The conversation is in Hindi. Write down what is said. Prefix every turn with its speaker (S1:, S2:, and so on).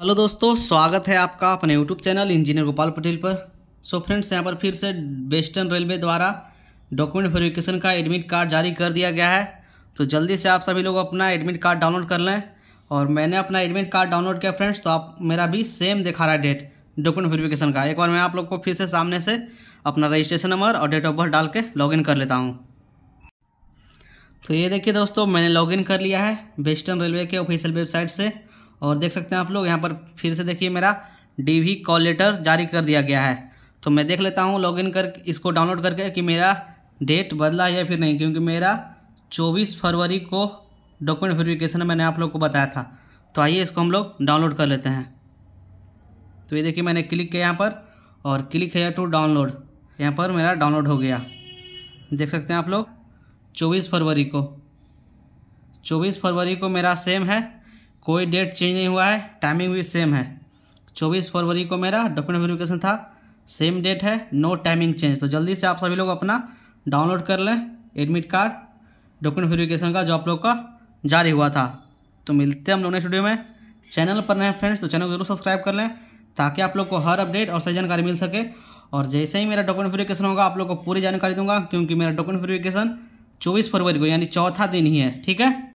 S1: हेलो दोस्तों स्वागत है आपका अपने YouTube channel engineer Gopal Patel पर सो फ्रेंड्स यहाँ पर फिर से वेस्टर्न रेलवे द्वारा डॉक्यूमेंट वेरिफिकेशन का एडमिट कार्ड जारी कर दिया गया है तो जल्दी से आप सभी लोग अपना एडमिट कार्ड डाउनलोड कर लें और मैंने अपना एडमिट कार्ड डाउनलोड किया फ्रेंड्स तो आप मेरा भी सेम दिखा रहा है डेट डॉक्यूमेंट वेरीफ़िकेशन का एक बार मैं आप लोग को फिर से सामने से अपना रजिस्ट्रेशन नंबर और डेट ऑफ बर्थ डाल के लॉगिन कर लेता हूँ तो ये देखिए दोस्तों मैंने लॉगिन कर लिया है वेस्टर्न रेलवे के ऑफिशियल वेबसाइट से और देख सकते हैं आप लोग यहाँ पर फिर से देखिए मेरा डी वी कॉल लेटर जारी कर दिया गया है तो मैं देख लेता हूँ लॉगिन कर इसको डाउनलोड करके कि मेरा डेट बदला या फिर नहीं क्योंकि मेरा 24 फरवरी को डॉक्यूमेंट वेरिफिकेशन मैंने आप लोग को बताया था तो आइए इसको हम लोग डाउनलोड कर लेते हैं तो ये देखिए मैंने क्लिक किया यहाँ पर और क्लिक किया टू डाउनलोड यहाँ पर मेरा डाउनलोड हो गया देख सकते हैं आप लोग चौबीस फरवरी को चौबीस फरवरी को मेरा सेम है कोई डेट चेंज नहीं हुआ है टाइमिंग भी सेम है चौबीस फरवरी को मेरा डॉक्यूमेंट वेरिफिकेशन था सेम डेट है नो टाइमिंग चेंज तो जल्दी से आप सभी लोग अपना डाउनलोड कर लें एडमिट कार्ड डॉक्यूमेंट वेरिफिकेशन का जो आप लोग का जारी हुआ था तो मिलते हैं हम लोग नेक्स्ट वीडियो में चैनल पर नए फ्रेंड्स तो चैनल को जरूर सब्सक्राइब कर लें ताकि आप लोग को हर अपडेट और सही जानकारी मिल सके और जैसे ही मेरा डॉक्यूमेंट वेरिफिकेशन होगा आप लोग को पूरी जानकारी दूंगा क्योंकि मेरा डॉक्यूमेंट वेरिफिकेशन चौबीस फरवरी को यानी चौथा दिन ही है ठीक है